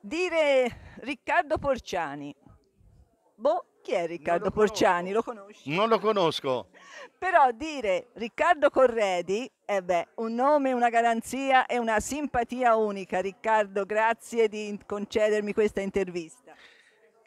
dire Riccardo Porciani. Boh, chi è Riccardo lo Porciani? Lo conosci? Non lo conosco. Però dire Riccardo Corredi, eh beh, un nome, una garanzia e una simpatia unica. Riccardo, grazie di concedermi questa intervista.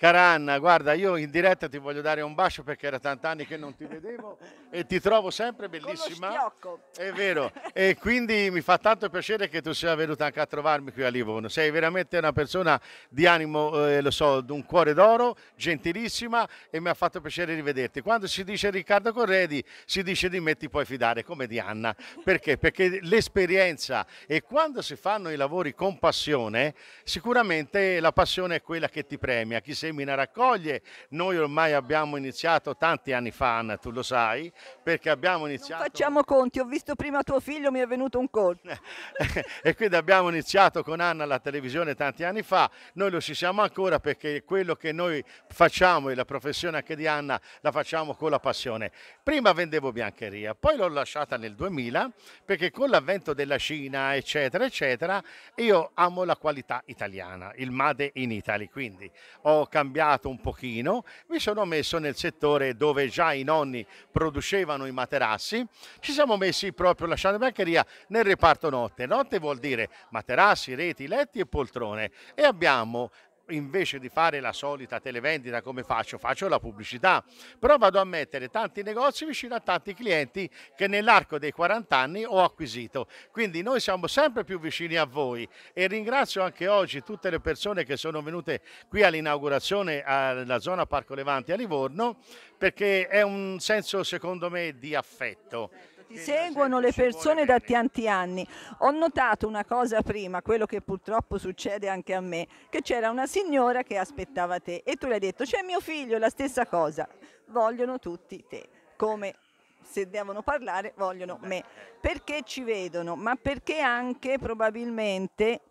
Cara Anna, guarda, io in diretta ti voglio dare un bacio perché era tanti anni che non ti vedevo e ti trovo sempre bellissima. È vero, e quindi mi fa tanto piacere che tu sia venuta anche a trovarmi qui a Livorno. Sei veramente una persona di animo, eh, lo so, d'un cuore d'oro, gentilissima e mi ha fatto piacere rivederti. Quando si dice Riccardo Corredi, si dice di me ti puoi fidare come di Anna. Perché? Perché l'esperienza e quando si fanno i lavori con passione, sicuramente la passione è quella che ti premia. Chi sei semina raccoglie. Noi ormai abbiamo iniziato tanti anni fa, Anna, tu lo sai, perché abbiamo iniziato... Non facciamo conti, ho visto prima tuo figlio, mi è venuto un colpo. e quindi abbiamo iniziato con Anna la televisione tanti anni fa, noi lo ci siamo ancora perché quello che noi facciamo e la professione anche di Anna la facciamo con la passione. Prima vendevo biancheria, poi l'ho lasciata nel 2000 perché con l'avvento della Cina, eccetera, eccetera, io amo la qualità italiana, il Made in Italy, quindi ho capito cambiato un pochino, mi sono messo nel settore dove già i nonni producevano i materassi, ci siamo messi proprio lasciando la biancheria nel reparto notte. Notte vuol dire materassi, reti, letti e poltrone e abbiamo invece di fare la solita televendita come faccio, faccio la pubblicità, però vado a mettere tanti negozi vicino a tanti clienti che nell'arco dei 40 anni ho acquisito. Quindi noi siamo sempre più vicini a voi e ringrazio anche oggi tutte le persone che sono venute qui all'inaugurazione della zona Parco Levanti a Livorno perché è un senso secondo me di affetto seguono le persone da tanti anni. Ho notato una cosa prima, quello che purtroppo succede anche a me, che c'era una signora che aspettava te e tu le hai detto c'è mio figlio, la stessa cosa, vogliono tutti te, come se devono parlare vogliono me. Perché ci vedono? Ma perché anche probabilmente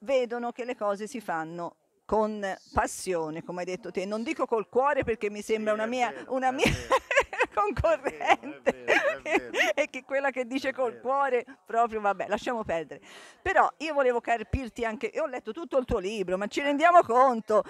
vedono che le cose si fanno con passione, come hai detto te. Non dico col cuore perché mi sembra sì, una mia, vero, una mia concorrente. È vero, è vero. e che quella che dice col cuore proprio vabbè lasciamo perdere però io volevo capirti anche io ho letto tutto il tuo libro ma ci eh, rendiamo conto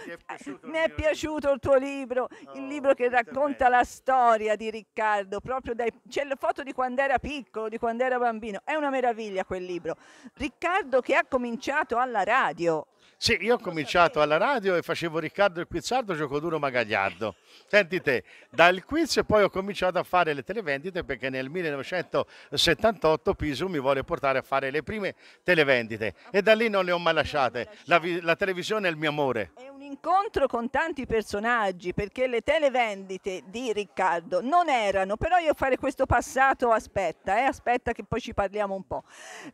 mi è eh, piaciuto il tuo libro oh, il libro che racconta la storia di Riccardo proprio dai c'è la foto di quando era piccolo di quando era bambino è una meraviglia quel libro Riccardo che ha cominciato alla radio sì, io ho cominciato alla radio e facevo Riccardo il Quizzardo, gioco Giocoduro Magagliardo. Senti te, dal quiz poi ho cominciato a fare le televendite perché nel 1978 Pisu mi vuole portare a fare le prime televendite e da lì non le ho mai lasciate. La, la televisione è il mio amore. È un incontro con tanti personaggi perché le televendite di Riccardo non erano, però io fare questo passato aspetta, eh, aspetta che poi ci parliamo un po'.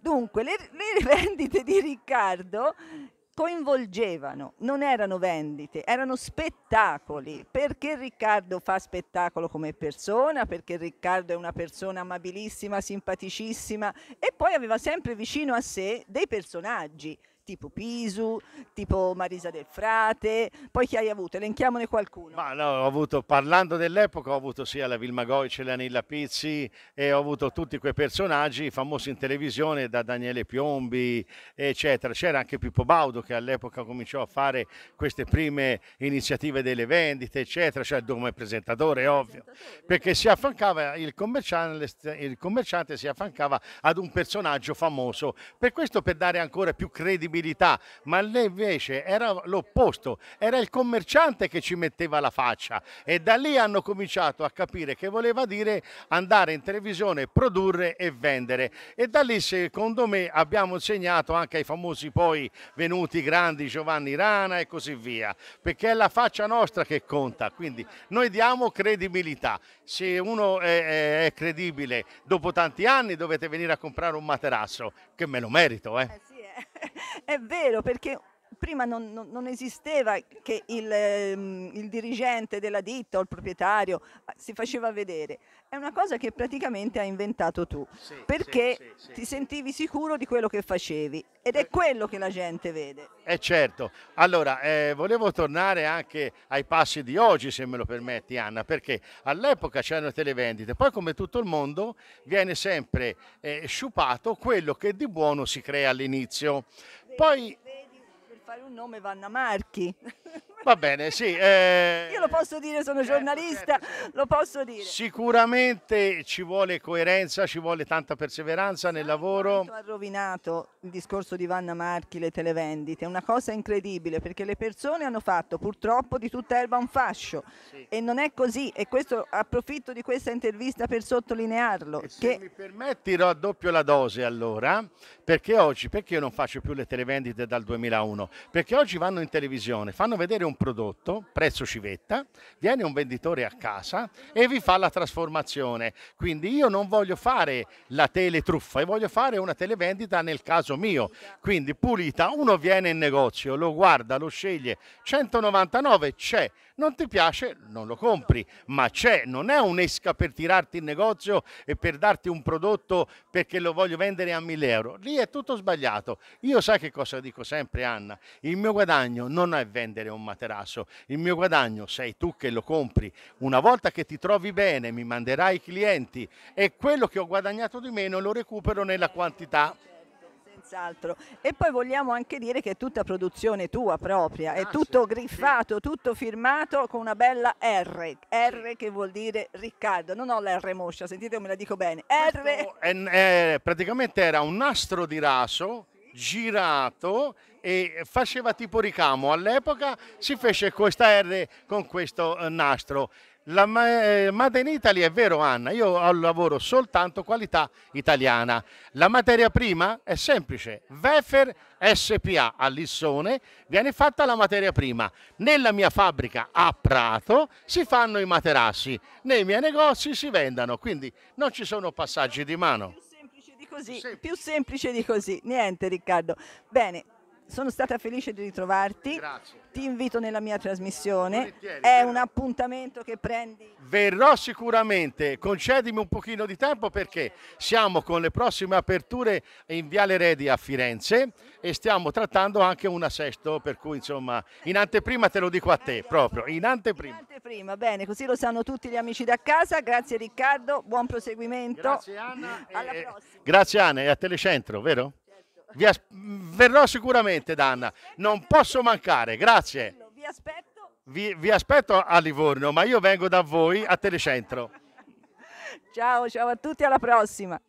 Dunque, le, le vendite di Riccardo coinvolgevano, non erano vendite, erano spettacoli. Perché Riccardo fa spettacolo come persona, perché Riccardo è una persona amabilissima, simpaticissima e poi aveva sempre vicino a sé dei personaggi tipo Pisu, tipo Marisa del Frate, poi chi hai avuto? Elenchiamone qualcuno. Ma no, ho avuto, parlando dell'epoca, ho avuto sia la Vilma Goice, la Nilla Pizzi e ho avuto tutti quei personaggi famosi in televisione da Daniele Piombi, eccetera. C'era anche Pippo Baudo che all'epoca cominciò a fare queste prime iniziative delle vendite, eccetera, cioè come presentatore, ovvio, perché si affancava, il commerciante, il commerciante si affancava ad un personaggio famoso. Per questo per dare ancora più credibilità credibilità, ma lei invece era l'opposto, era il commerciante che ci metteva la faccia e da lì hanno cominciato a capire che voleva dire andare in televisione, produrre e vendere e da lì secondo me abbiamo insegnato anche ai famosi poi venuti grandi Giovanni Rana e così via, perché è la faccia nostra che conta, quindi noi diamo credibilità, se uno è, è credibile dopo tanti anni dovete venire a comprare un materasso che me lo merito. Eh. eh sì è vero, perché prima non, non, non, esisteva che il, ehm, il, dirigente della ditta o il proprietario ah, si faceva vedere. È una cosa che praticamente hai inventato tu, sì, perché sì, sì, ti sentivi sicuro di quello che facevi ed è eh. quello che la gente vede. è eh, certo. Allora, eh, volevo tornare anche ai passi di oggi, se me lo permetti Anna, perché all'epoca c'erano televendite, poi come tutto il mondo viene sempre eh, sciupato quello che di buono si crea all'inizio. Poi... per fare un nome Vanna Marchi. Va bene, sì. Eh... Io lo posso dire, sono eh, giornalista, certo, certo. lo posso dire. Sicuramente ci vuole coerenza, ci vuole tanta perseveranza sì, nel lavoro. Ha rovinato il discorso di Vanna Marchi, le televendite, è una cosa incredibile perché le persone hanno fatto purtroppo di tutta erba un fascio sì. e non è così e questo approfitto di questa intervista per sottolinearlo. Che... Se mi permetti raddoppio la dose allora, perché oggi, perché io non faccio più le televendite dal 2001? Perché oggi vanno in televisione, fanno vedere un un prodotto, prezzo civetta, viene un venditore a casa e vi fa la trasformazione. Quindi io non voglio fare la teletruffa, voglio fare una televendita nel caso mio. Quindi pulita, uno viene in negozio, lo guarda, lo sceglie, 199 c'è, non ti piace non lo compri, ma c'è, non è un'esca per tirarti in negozio e per darti un prodotto perché lo voglio vendere a 1000 euro. Lì è tutto sbagliato. Io sai che cosa dico sempre Anna, il mio guadagno non è vendere un materiale materasso. Il mio guadagno sei tu che lo compri. Una volta che ti trovi bene, mi manderai i clienti e quello che ho guadagnato di meno lo recupero nella quantità. Senz'altro. E poi vogliamo anche dire che è tutta produzione tua propria, è ah, tutto sì, griffato, sì. tutto firmato con una bella R, R che vuol dire Riccardo, non ho la R moscia, sentite come la dico bene. R... È, è, praticamente era un nastro di raso girato e faceva tipo ricamo. All'epoca si fece questa R con questo eh, nastro. La eh, Made in Italy è vero Anna, io lavoro soltanto qualità italiana. La materia prima è semplice, Vefer SPA a Lissone viene fatta la materia prima. Nella mia fabbrica a Prato si fanno i materassi, nei miei negozi si vendono, quindi non ci sono passaggi di mano così, semplice. più semplice di così. Niente Riccardo. Bene, sono stata felice di ritrovarti. Grazie. Ti invito nella mia trasmissione. È un appuntamento che prendi. Verrò sicuramente, concedimi un pochino di tempo perché siamo con le prossime aperture in Viale Redi a Firenze e stiamo trattando anche un assesto, per cui insomma, in anteprima te lo dico a te esatto. proprio, in anteprima prima, bene, così lo sanno tutti gli amici da casa. Grazie Riccardo, buon proseguimento. Grazie Anna. Alla e, prossima. Grazie Anna, e a Telecentro, vero? Certo. verrò sicuramente da Anna, non posso mancare, grazie. Vi aspetto. Vi, vi aspetto a Livorno, ma io vengo da voi a Telecentro. ciao, ciao a tutti, alla prossima.